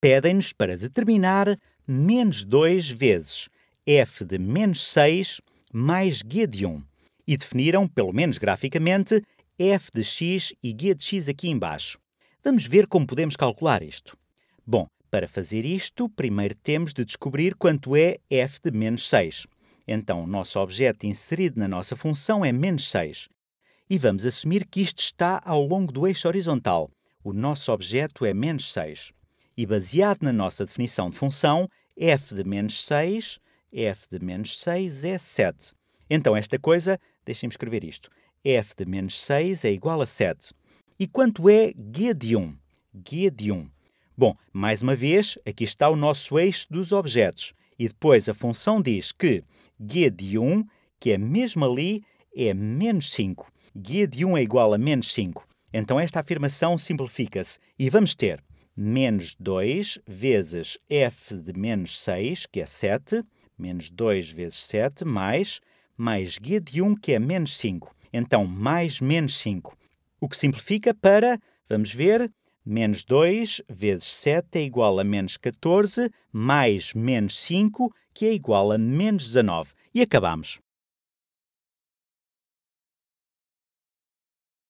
pedem-nos para determinar menos 2 vezes f de menos 6 mais g de 1 e definiram, pelo menos graficamente, f de x e g de x aqui embaixo. Vamos ver como podemos calcular isto. Bom, para fazer isto, primeiro temos de descobrir quanto é f de menos 6. Então, o nosso objeto inserido na nossa função é menos 6. E vamos assumir que isto está ao longo do eixo horizontal. O nosso objeto é menos 6. E baseado na nossa definição de função, f de menos 6, f de menos 6 é 7. Então, esta coisa, deixem-me escrever isto, f de menos 6 é igual a 7. E quanto é g de 1? g de 1. Bom, mais uma vez, aqui está o nosso eixo dos objetos. E depois a função diz que g de 1, que é mesmo ali, é menos 5. g de 1 é igual a menos 5. Então esta afirmação simplifica-se e vamos ter menos 2 vezes f de menos 6, que é 7, menos 2 vezes 7, mais, mais guia de 1, que é menos 5. Então, mais menos 5. O que simplifica para, vamos ver, menos 2 vezes 7 é igual a menos 14, mais menos 5, que é igual a menos 19. E acabamos.